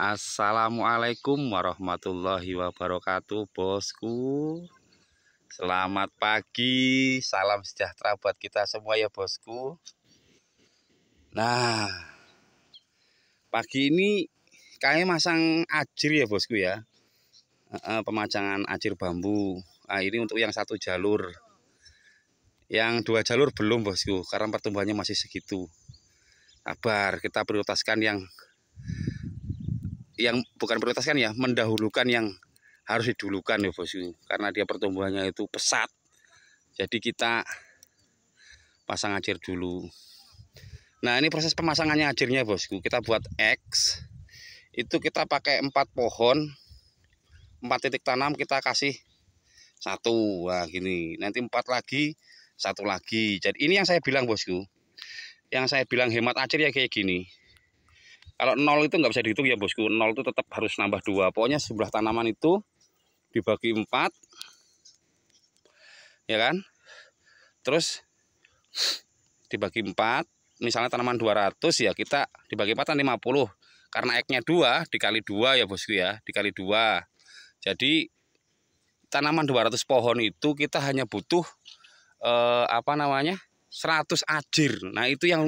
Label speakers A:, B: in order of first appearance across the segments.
A: Assalamualaikum warahmatullahi wabarakatuh bosku Selamat pagi Salam sejahtera buat kita semua ya bosku Nah Pagi ini kami masang ajir ya bosku ya Pemajangan ajir bambu nah, Ini untuk yang satu jalur Yang dua jalur belum bosku Karena pertumbuhannya masih segitu Sabar kita prioritaskan yang yang bukan prioritas kan ya mendahulukan yang harus didulukan ya bosku karena dia pertumbuhannya itu pesat jadi kita pasang acir dulu nah ini proses pemasangannya acirnya bosku kita buat X itu kita pakai empat pohon empat titik tanam kita kasih satu wah gini nanti empat lagi satu lagi jadi ini yang saya bilang bosku yang saya bilang hemat acir ya kayak gini kalau nol itu nggak bisa dihitung ya bosku. Nol itu tetap harus nambah dua. Pokoknya sebelah tanaman itu dibagi empat, ya kan? Terus dibagi empat. Misalnya tanaman 200 ya kita dibagi empat 50. Kan Karena eknya dua dikali dua ya bosku ya, dikali dua. Jadi tanaman 200 pohon itu kita hanya butuh eh, apa namanya 100 ajir. Nah, itu yang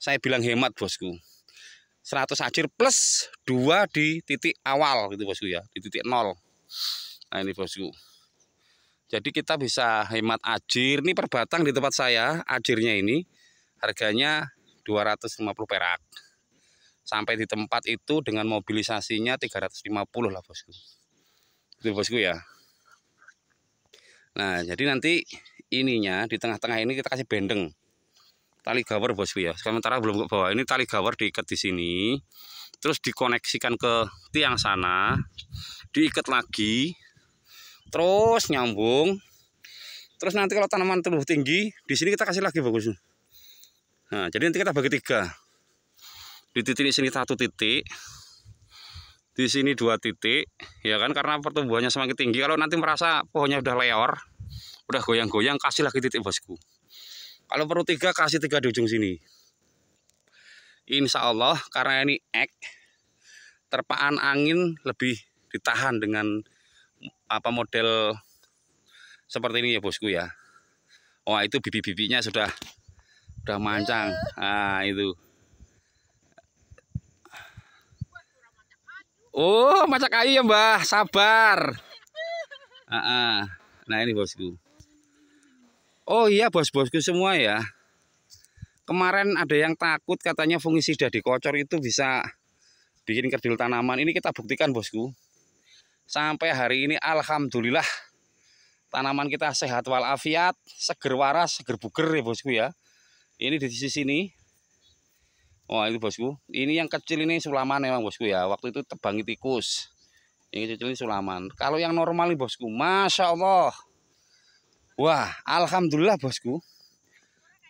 A: saya bilang hemat, Bosku. 100 ajir plus 2 di titik awal gitu bosku ya, di titik 0. Nah ini bosku. Jadi kita bisa hemat ajir. Ini perbatang di tempat saya, ajirnya ini harganya 250 perak. Sampai di tempat itu dengan mobilisasinya 350 lah bosku. Itu bosku ya. Nah, jadi nanti ininya di tengah-tengah ini kita kasih bendeng tali gawar bosku ya sementara belum ke bawah ini tali gawar diikat di sini terus dikoneksikan ke tiang sana diikat lagi terus nyambung terus nanti kalau tanaman tumbuh tinggi di sini kita kasih lagi bagus nah jadi nanti kita bagi tiga di titik di sini satu titik di sini dua titik ya kan karena pertumbuhannya semakin tinggi kalau nanti merasa pohonnya udah leor udah goyang-goyang kasih lagi titik bosku kalau perlu tiga kasih tiga di ujung sini. Insya Allah karena ini ek terpaan angin lebih ditahan dengan apa model seperti ini ya bosku ya. oh, itu bibi bibinya sudah sudah mancang. ah itu. Oh macak kayu ya mbah, sabar. Nah ini bosku. Oh iya bos-bosku semua ya. Kemarin ada yang takut katanya sudah dikocor itu bisa bikin kerdil tanaman. Ini kita buktikan bosku. Sampai hari ini alhamdulillah tanaman kita sehat walafiat, seger waras, seger buger ya bosku ya. Ini di sisi sini. Wah ini bosku. Ini yang kecil ini sulaman emang bosku ya. Waktu itu tebangi tikus. ini kecil ini sulaman. Kalau yang normal nih bosku, masya Allah. Wah, alhamdulillah bosku.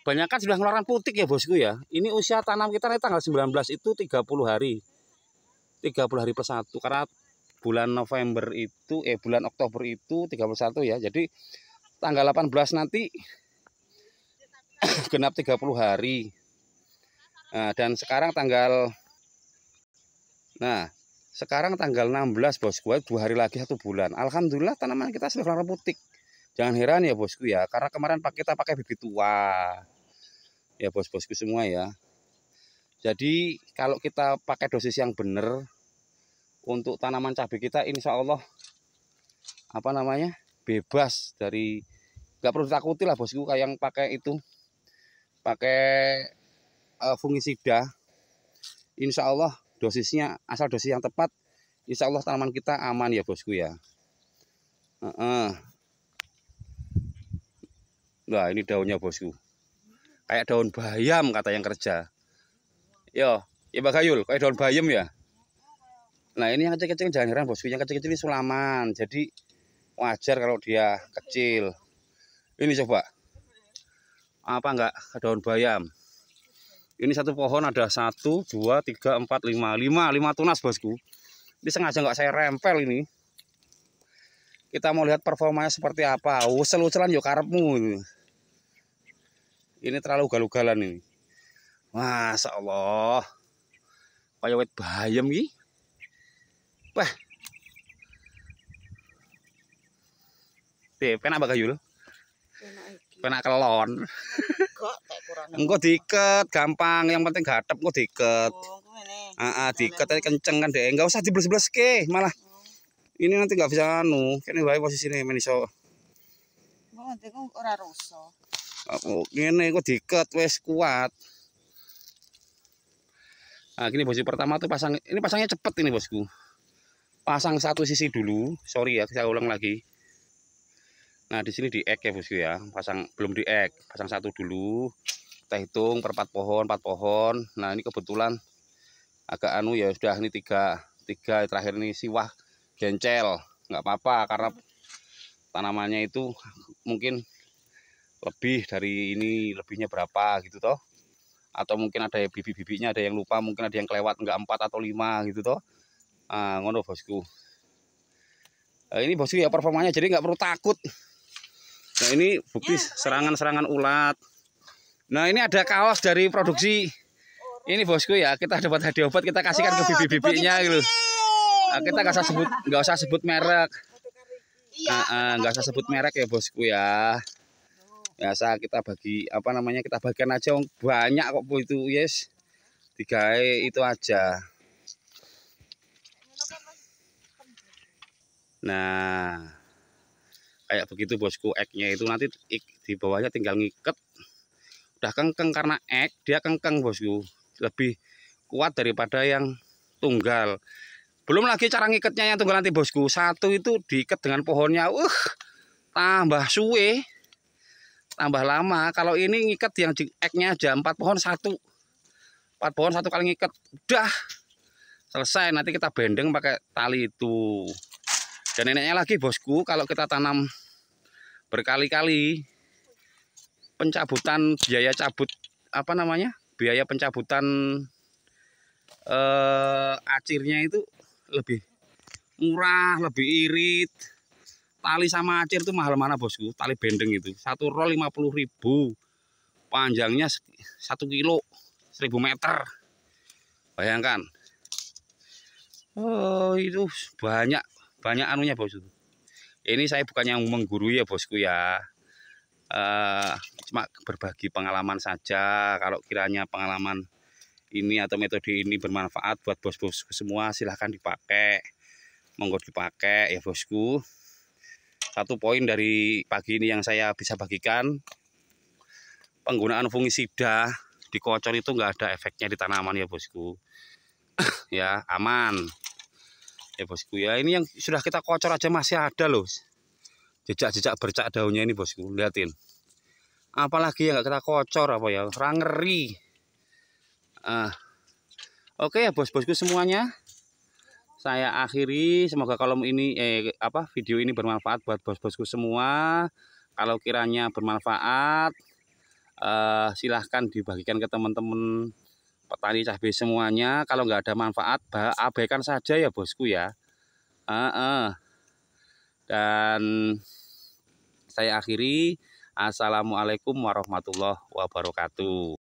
A: Banyak kan sudah ngeluarkan putik ya bosku ya. Ini usia tanam kita nih tanggal 19 itu 30 hari. 30 hari persatu karena bulan November itu eh bulan Oktober itu 31 ya. Jadi tanggal 18 nanti genap 30 hari. Nah, dan sekarang tanggal Nah, sekarang tanggal 16 bosku, dua hari lagi satu bulan. Alhamdulillah tanaman kita sudah warna putih. Jangan heran ya bosku ya, karena kemarin pak kita pakai bibit tua. Ya bos-bosku semua ya. Jadi kalau kita pakai dosis yang benar untuk tanaman cabai kita insya Allah apa namanya bebas dari nggak perlu takutilah lah bosku kayak yang pakai itu pakai uh, fungisida insya Allah dosisnya asal dosis yang tepat insya Allah tanaman kita aman ya bosku ya uh -uh. Nah ini daunnya bosku. Kayak daun bayam kata yang kerja. Yo, ya Mbak Gayul, kayak daun bayam ya. Nah ini yang kecil-kecil jangan heran bosku, yang kecil-kecil ini sulaman. Jadi wajar kalau dia kecil. Ini coba. Apa enggak daun bayam? Ini satu pohon ada satu, dua, tiga, empat, lima, lima, lima tunas bosku. Ini sengaja enggak saya rempel ini kita mau lihat performanya seperti apa. Usel-uselan yuk karepmu. ini terlalu galugalan ini masa Allah kayak wet bayam ini wah penak apa kayu penak kelon enggak diket. gampang yang penting gatep enggak diket. ah oh, uh -uh, kenceng kan deh enggak usah dibeles belus ke malah oh. ini nanti enggak bisa anu kayaknya baik posisi ini menisok nanti kok orang Oh, ini kok diket wes kuat. Nah, gini bosku pertama tuh pasang ini pasangnya cepet ini bosku. Pasang satu sisi dulu. Sorry ya, saya ulang lagi. Nah, di sini di ek ya bosku ya. Pasang belum di ek, pasang satu dulu. Kita hitung per 4 pohon, empat pohon. Nah, ini kebetulan agak anu ya sudah ini tiga tiga terakhir ini siwah gencel nggak apa-apa karena tanamannya itu mungkin lebih dari ini lebihnya berapa gitu toh atau mungkin ada bibit-bibitnya ada yang lupa mungkin ada yang kelewat enggak empat atau lima gitu toh ah ngono bosku nah, ini bosku ya performanya jadi nggak perlu takut nah ini bukti ya, serangan-serangan ulat nah ini ada kaos dari produksi ini bosku ya kita dapat hadiah obat kita kasihkan ke bibit-bibitnya gitu nah, kita nggak usah sebut nggak usah sebut merek iya, nah, nggak nah, usah sebut merek ya bosku ya biasa kita bagi apa namanya kita bagikan aja banyak kok bu itu yes tiga itu aja nah kayak begitu bosku eknya itu nanti ek, di bawahnya tinggal ngiket udah kengkeng karena ek dia kengkeng bosku lebih kuat daripada yang tunggal belum lagi cara ngiketnya yang tunggal nanti bosku satu itu diikat dengan pohonnya uh tambah suwe tambah lama kalau ini ngikat yang di eknya aja empat pohon satu empat pohon satu kali ngikat udah selesai nanti kita bendeng pakai tali itu dan neneknya lagi bosku kalau kita tanam berkali-kali pencabutan biaya cabut apa namanya biaya pencabutan eh, acirnya itu lebih murah lebih irit Tali sama acir itu mahal mana bosku? Tali bendeng itu. Satu roll 50 ribu. Panjangnya satu kilo. 1000 meter. Bayangkan. Oh, itu banyak. Banyak anunya bosku. Ini saya bukannya menggurui ya bosku ya. Uh, cuma berbagi pengalaman saja. Kalau kiranya pengalaman ini atau metode ini bermanfaat buat bos-bosku semua silahkan dipakai monggo dipakai ya bosku satu poin dari pagi ini yang saya bisa bagikan penggunaan fungisida di kocor itu enggak ada efeknya di tanaman ya bosku ya aman ya bosku ya ini yang sudah kita kocor aja masih ada loh jejak-jejak bercak daunnya ini bosku liatin apalagi yang nggak kita kocor apa ya orang ngeri ah oke ya bos-bosku semuanya saya akhiri semoga kolom ini eh apa video ini bermanfaat buat bos-bosku semua kalau kiranya bermanfaat eh, silahkan dibagikan ke teman-teman petani cabai semuanya kalau nggak ada manfaat abaikan saja ya bosku ya eh, eh. dan saya akhiri Assalamualaikum warahmatullahi wabarakatuh